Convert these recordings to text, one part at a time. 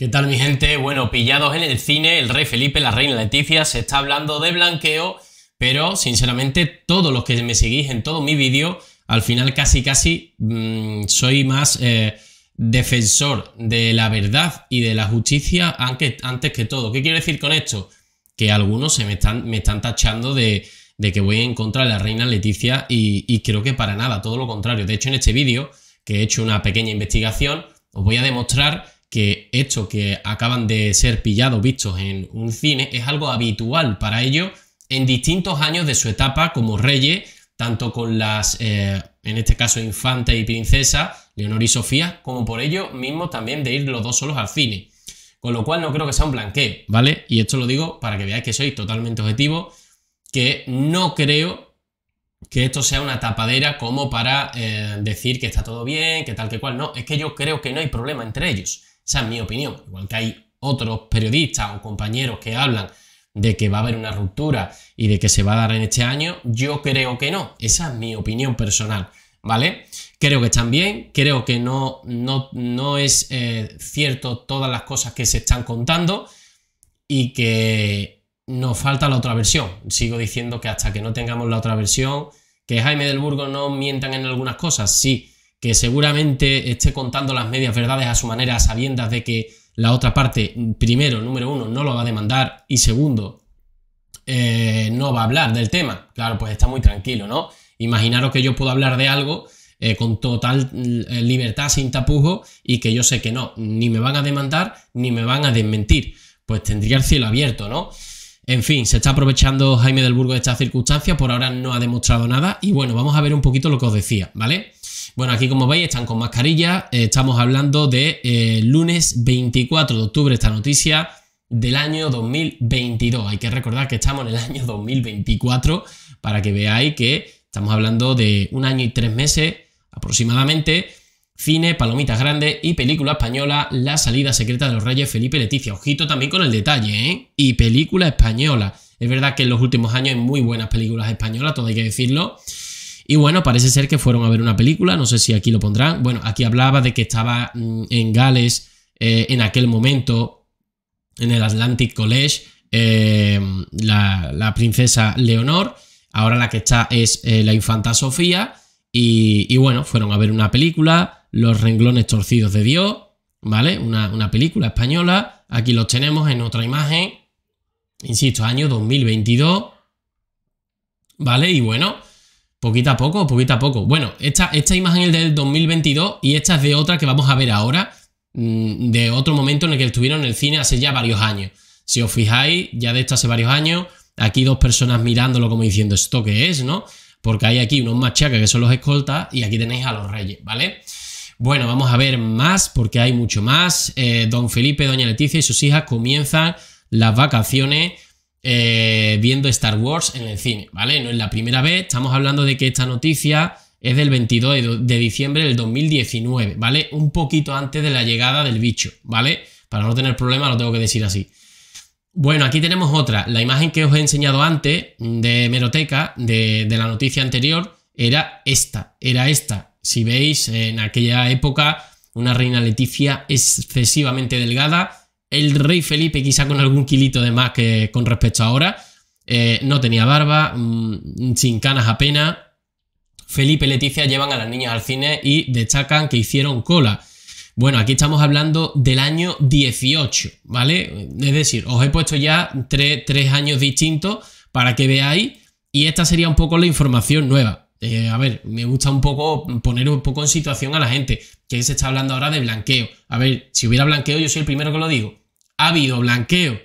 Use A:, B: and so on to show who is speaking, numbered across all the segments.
A: ¿Qué tal mi gente? Bueno, pillados en el cine, el rey Felipe, la reina Leticia, se está hablando de blanqueo, pero sinceramente todos los que me seguís en todo mi vídeo, al final casi casi mm, soy más eh, defensor de la verdad y de la justicia antes que todo. ¿Qué quiero decir con esto? Que algunos se me están, me están tachando de, que voy en contra de la reina Leticia y, y creo que para nada, todo lo contrario. De hecho en este vídeo, que he hecho una pequeña investigación, os voy a demostrar que esto que acaban de ser pillados, vistos en un cine, es algo habitual para ellos en distintos años de su etapa como reyes, tanto con las, eh, en este caso, infante y princesa Leonor y Sofía, como por ello mismo también de ir los dos solos al cine. Con lo cual no creo que sea un blanqueo, ¿vale? Y esto lo digo para que veáis que soy totalmente objetivo, que no creo que esto sea una tapadera como para eh, decir que está todo bien, que tal que cual. No, es que yo creo que no hay problema entre ellos. Esa es mi opinión. Igual que hay otros periodistas o compañeros que hablan de que va a haber una ruptura y de que se va a dar en este año, yo creo que no. Esa es mi opinión personal, ¿vale? Creo que están bien, creo que no, no, no es eh, cierto todas las cosas que se están contando y que nos falta la otra versión. Sigo diciendo que hasta que no tengamos la otra versión, que Jaime del Burgo no mientan en algunas cosas, sí, que seguramente esté contando las medias verdades a su manera, sabiendas de que la otra parte, primero, número uno, no lo va a demandar y segundo, eh, no va a hablar del tema. Claro, pues está muy tranquilo, ¿no? Imaginaros que yo puedo hablar de algo eh, con total eh, libertad, sin tapujo y que yo sé que no, ni me van a demandar ni me van a desmentir. Pues tendría el cielo abierto, ¿no? En fin, se está aprovechando Jaime del Burgo de esta circunstancia, por ahora no ha demostrado nada y bueno, vamos a ver un poquito lo que os decía, ¿vale? Bueno, aquí como veis están con mascarilla, eh, estamos hablando de eh, lunes 24 de octubre esta noticia del año 2022. Hay que recordar que estamos en el año 2024 para que veáis que estamos hablando de un año y tres meses aproximadamente. Cine, palomitas grandes y película española, La salida secreta de los reyes Felipe Leticia. Ojito también con el detalle, ¿eh? Y película española. Es verdad que en los últimos años hay muy buenas películas españolas, todo hay que decirlo. Y bueno, parece ser que fueron a ver una película, no sé si aquí lo pondrán. Bueno, aquí hablaba de que estaba mm, en Gales eh, en aquel momento, en el Atlantic College, eh, la, princesa Leonor. Ahora la que está es eh, la infanta Sofía. Y, bueno, fueron a ver una película, Los renglones torcidos de Dios, ¿vale? Una, una película española. Aquí los tenemos en otra imagen. Insisto, año 2022. ¿Vale? Y bueno, Poquito a poco, poquito a poco. Bueno, esta, esta imagen es del 2022 y esta es de otra que vamos a ver ahora, mm, de otro momento en el que estuvieron en el cine hace ya varios años. Si os fijáis, ya de esto hace varios años, aquí dos personas mirándolo como diciendo, ¿esto qué es? ¿No? Porque hay aquí unos machacas que son los escoltas y aquí tenéis a los reyes, ¿vale? Bueno, vamos a ver más porque hay mucho más. Eh, don Felipe, doña Leticia y sus hijas comienzan las vacaciones eh, viendo Star Wars en el cine, ¿vale? No es la primera vez, estamos hablando de que esta noticia es del 22 de diciembre del 2019, ¿vale? Un poquito antes de la llegada del bicho, ¿vale? Para no tener problema, lo tengo que decir así. Bueno, aquí tenemos otra. La imagen que os he enseñado antes de Meroteca, de, de la noticia anterior, era esta, era esta. Si veis, en aquella época una reina Leticia excesivamente delgada, el rey Felipe, quizá con algún kilito de más que con respecto a ahora, eh, no tenía barba, mm, sin canas apenas. Felipe y Leticia llevan a las niñas al cine y destacan que hicieron cola. Bueno, aquí estamos hablando del año 18, ¿vale? Es decir, os he puesto ya tres, años distintos para que veáis y esta sería un poco la información nueva. Eh, a ver, me gusta un poco poner un poco en situación a la gente, que se está hablando ahora de blanqueo. A ver, si hubiera blanqueo yo soy el primero que lo digo ha habido blanqueo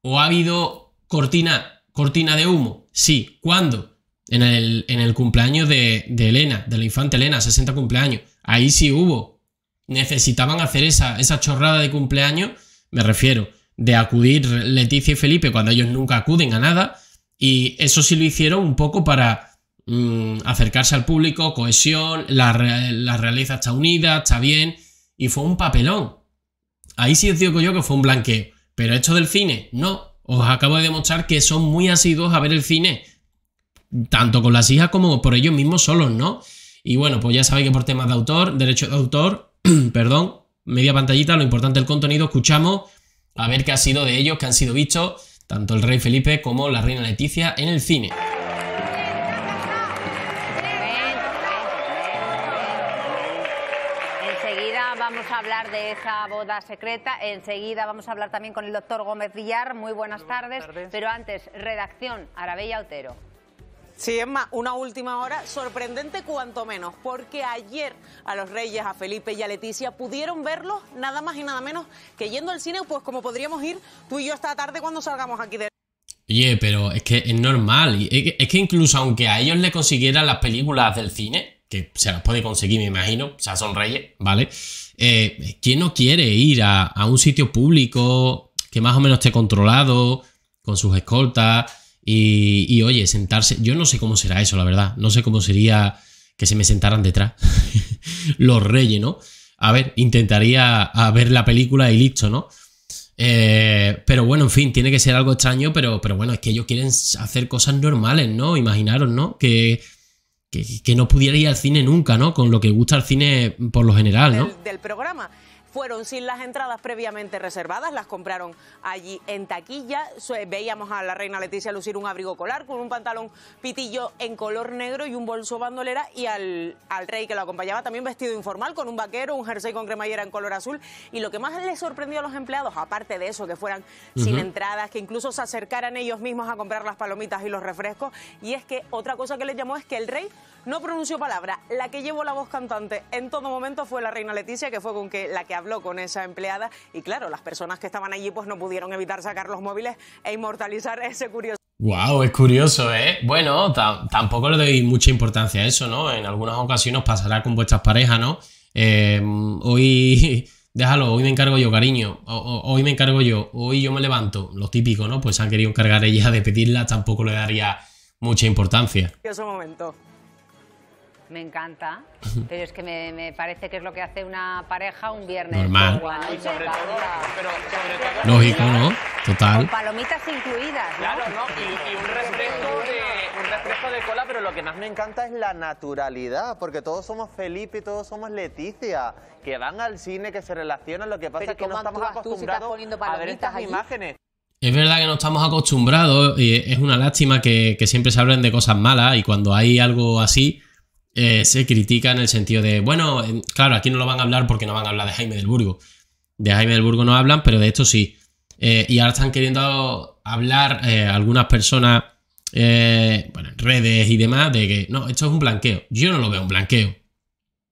A: o ha habido cortina, cortina de humo. Sí, ¿cuándo? En el, en el cumpleaños de, Elena, de la infanta Elena, 60 cumpleaños. Ahí sí hubo. Necesitaban hacer esa, esa chorrada de cumpleaños, me refiero, de acudir Leticia y Felipe cuando ellos nunca acuden a nada. Y eso sí lo hicieron un poco para mm, acercarse al público, cohesión, la, la realeza está unida, está bien. Y fue un papelón. Ahí sí digo yo que fue un blanqueo. Pero esto del cine, no. Os acabo de demostrar que son muy asiduos a ver el cine. Tanto con las hijas como por ellos mismos solos, ¿no? Y bueno, pues ya sabéis que por temas de autor, derecho de autor, perdón, media pantallita, lo importante el contenido, escuchamos a ver qué ha sido de ellos, que han sido vistos, tanto el rey Felipe como la reina Leticia en el cine.
B: Enseguida vamos a hablar de esa boda secreta. Enseguida vamos a hablar también con el doctor Gómez Villar. Muy buenas, tardes. Pero antes, redacción, Arabella Otero. Sí, es más, una última hora, sorprendente cuanto menos, porque ayer a los Reyes, a Felipe y a Leticia pudieron verlo nada más y nada menos que yendo al cine, pues como podríamos ir tú y yo esta tarde cuando salgamos aquí de...
A: Oye, pero es que es normal, es que incluso aunque a ellos le consiguieran las películas del cine, que se las puede conseguir, me imagino, o sea, son reyes, ¿vale? Eh, ¿Quién no quiere ir a, un sitio público que más o menos esté controlado, con sus escoltas, y, oye, sentarse? Yo no sé cómo será eso, la verdad, no sé cómo sería que se me sentaran detrás los reyes, ¿no? A ver, intentaría a ver la película y listo, ¿no? Eh, pero bueno, en fin, tiene que ser algo extraño, pero, pero bueno, es que ellos quieren hacer cosas normales, ¿no? Imaginaros, ¿no? Que que, no pudiera ir al cine nunca, ¿no? Con lo que gusta el cine por lo general, ¿no?
B: del programa fueron sin las entradas previamente reservadas, las compraron allí en taquilla. Veíamos a la reina Leticia lucir un abrigo colar con un pantalón pitillo en color negro y un bolso bandolera y al, al rey que lo acompañaba también vestido informal con un vaquero, un jersey con cremallera en color azul. Y lo que más les sorprendió a los empleados, aparte de eso, que fueran sin entradas, que incluso se acercaran ellos mismos a comprar las palomitas y los refrescos, y es que otra cosa que les llamó es que el rey no pronunció palabra. La que llevó la voz cantante en todo momento fue la reina Leticia, que fue con que, la que habló con esa empleada. Y claro, las personas que estaban allí pues no pudieron evitar sacar los móviles e inmortalizar ese curioso.
A: Wow, es curioso, ¿eh? Bueno, tampoco le doy mucha importancia a eso, ¿no? En algunas ocasiones pasará con vuestras parejas, ¿no? Eh, hoy, déjalo, hoy me encargo yo, cariño. hoy me encargo yo, hoy yo me levanto. Lo típico, ¿no? Pues han querido encargar ella de pedirla, tampoco le daría mucha importancia.
B: Ese momento. Me encanta, pero es que me, parece que es lo que hace una pareja un viernes. Normal.
A: Lógico, ¿no? Total. Con palomitas incluidas. Claro, ¿no? Y, un refresco de cola, pero lo que más me encanta es la naturalidad, porque todos somos Felipe, y todos somos Leticia, que van al cine, que se relacionan, lo que pasa es que no estamos acostumbrados a ver estas imágenes. Es verdad que no estamos acostumbrados y es una lástima que, que siempre se hablen de cosas malas y cuando hay algo así, eh, se critica en el sentido de, bueno, em, claro, aquí no lo van a hablar porque no van a hablar de Jaime del Burgo. De Jaime del Burgo no hablan, pero de esto sí. Eh, y ahora están queriendo hablar eh, algunas personas, bueno, redes y demás, de que no, esto es un blanqueo. Yo no lo veo un blanqueo.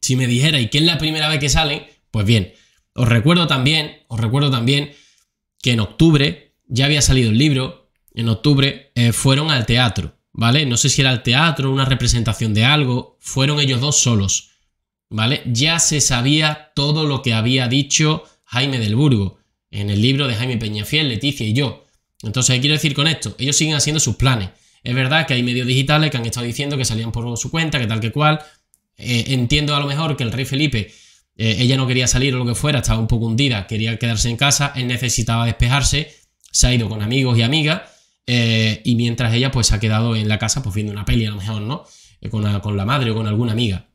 A: Si me dijera, ¿y que es la primera vez que salen? Pues bien, os recuerdo también, os recuerdo también que en octubre ya había salido el libro, en octubre fueron al teatro ¿vale? No sé si era el teatro, una representación de algo, fueron ellos dos solos, ¿vale? Ya se sabía todo lo que había dicho Jaime del Burgo en el libro de Jaime Peñafiel, Leticia y yo. Entonces, ¿qué quiero decir con esto? Ellos siguen haciendo sus planes. Es verdad que hay medios digitales que han estado diciendo que salían por su cuenta, que tal que cual. Eh, entiendo a lo mejor que el rey Felipe, eh, ella no quería salir o lo que fuera, estaba un poco hundida, quería quedarse en casa, él necesitaba despejarse, se ha ido con amigos y amigas eh, y mientras ella pues ha quedado en la casa pues viendo una peli a lo mejor, ¿no? Eh, con, con la madre o con alguna amiga.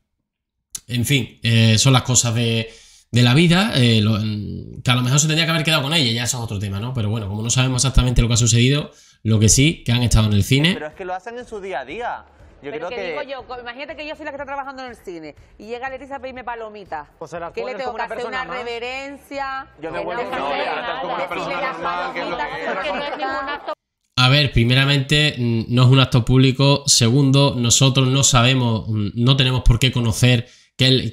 A: En fin, eh, son las cosas de, de la vida, mm, que a lo mejor se tendría que haber quedado con ella, ya eso es otro tema, ¿no? Pero bueno, como no sabemos exactamente lo que ha sucedido, lo que sí, que han estado en el cine... Pero es que lo hacen en su día a día. Yo creo que, digo yo,
B: imagínate que yo soy la que está trabajando en el cine y llega Leticia a pedirme palomitas.
A: Pues que le tengo que hacer una
B: reverencia. Yo te vuelvo a una persona normal, no es
A: a ver, primeramente mm, no es un acto público. Segundo, nosotros no sabemos, mm, no tenemos por qué conocer qué,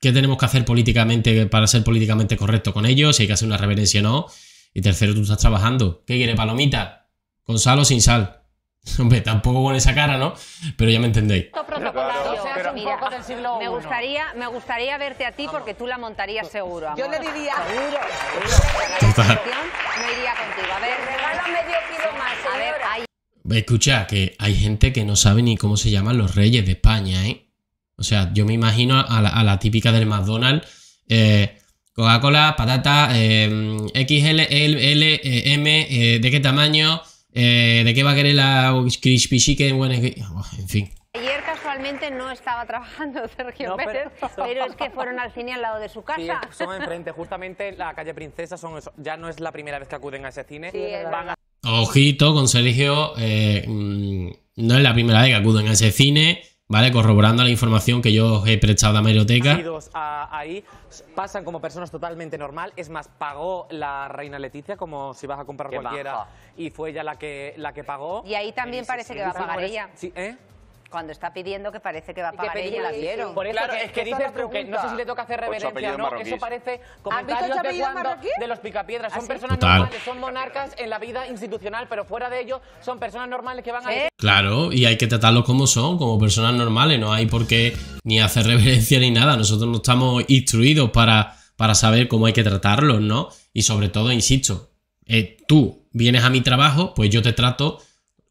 A: tenemos que hacer políticamente para ser políticamente correcto con ellos, si hay que hacer una reverencia o no. Y tercero, tú estás trabajando. ¿Qué quiere, palomita? Con sal o sin sal. Hombre, tampoco con esa cara, ¿no? Pero ya me entendéis.
B: me gustaría, me gustaría verte a ti porque tú la montarías seguro. Yo le diría. Seguro. Total. iría contigo. A ver,
A: Escucha, que hay gente que no sabe ni cómo se llaman los reyes de España, ¿eh? O sea, yo me imagino a la, típica del McDonald's. Eh, Coca-Cola, patata, eh, XL, L, eh, M, ¿de qué tamaño? Eh, ¿De qué va a querer la Crispy Chicken? Bueno, oh, en fin. Ayer casualmente
B: no estaba trabajando Sergio Pérez, pero... es que fueron al cine al lado de su casa. Sí, son enfrente, justamente la calle Princesa, son ya no es la primera vez que acuden a ese cine.
A: Ojito con Sergio, eh, mm, no es la primera vez que acuden a ese cine. ¿vale? Corroborando la información que yo he prestado a la Ahí pasan como personas totalmente normal, es más, pagó la reina Leticia como si vas a comprar cualquiera y fue ella la que, la que pagó. Y
B: ahí también parece que va a pagar ella. Sí, ¿eh? cuando está pidiendo que parece que va a pagar ella la Por eso es que dices no sé si le toca hacer pues reverencia eso parece comentarios de cuando de los picapiedras, son ¿Ah, personas normales, son monarcas en la vida institucional, pero fuera de ello son personas normales
A: que van a... ¿Eh? Claro, y hay que tratarlos como son, como personas normales, no hay por qué ni hacer reverencia ni nada, nosotros no estamos instruidos para, para saber cómo hay que tratarlos, ¿no? Y sobre todo, insisto, eh, tú vienes a mi trabajo, pues yo te trato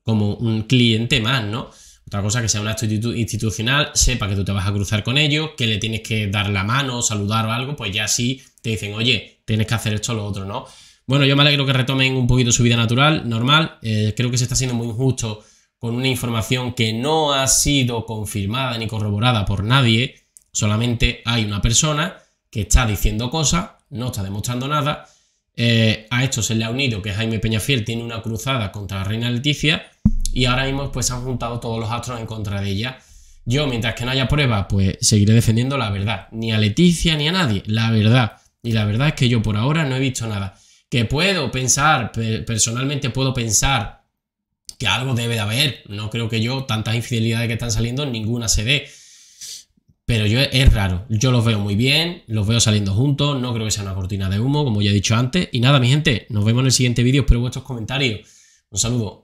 A: como un cliente más, ¿no? Otra cosa que sea una actitud institucional, sepa que tú te vas a cruzar con ellos, que le tienes que dar la mano, saludar o algo, pues ya sí te dicen, oye, tienes que hacer esto o lo otro, ¿no? Bueno, yo me alegro que retomen un poquito su vida natural, normal. Eh, creo que se está siendo muy injusto con una información que no ha sido confirmada ni corroborada por nadie. Solamente hay una persona que está diciendo cosas, no está demostrando nada. Eh, a esto se le ha unido que Jaime Fiel tiene una cruzada contra la reina Leticia y ahora mismo pues se han juntado todos los astros en contra de ella. Yo, mientras que no haya prueba pues seguiré defendiendo la verdad. Ni a Leticia ni a nadie, la verdad. Y la verdad es que yo por ahora no he visto nada. Que puedo pensar, personalmente puedo pensar que algo debe de haber. No creo que yo, tantas infidelidades que están saliendo, ninguna se dé. Pero yo, es raro. Yo los veo muy bien, los veo saliendo juntos. No creo que sea una cortina de humo, como ya he dicho antes. Y nada, mi gente, nos vemos en el siguiente vídeo. Espero vuestros comentarios. Un saludo.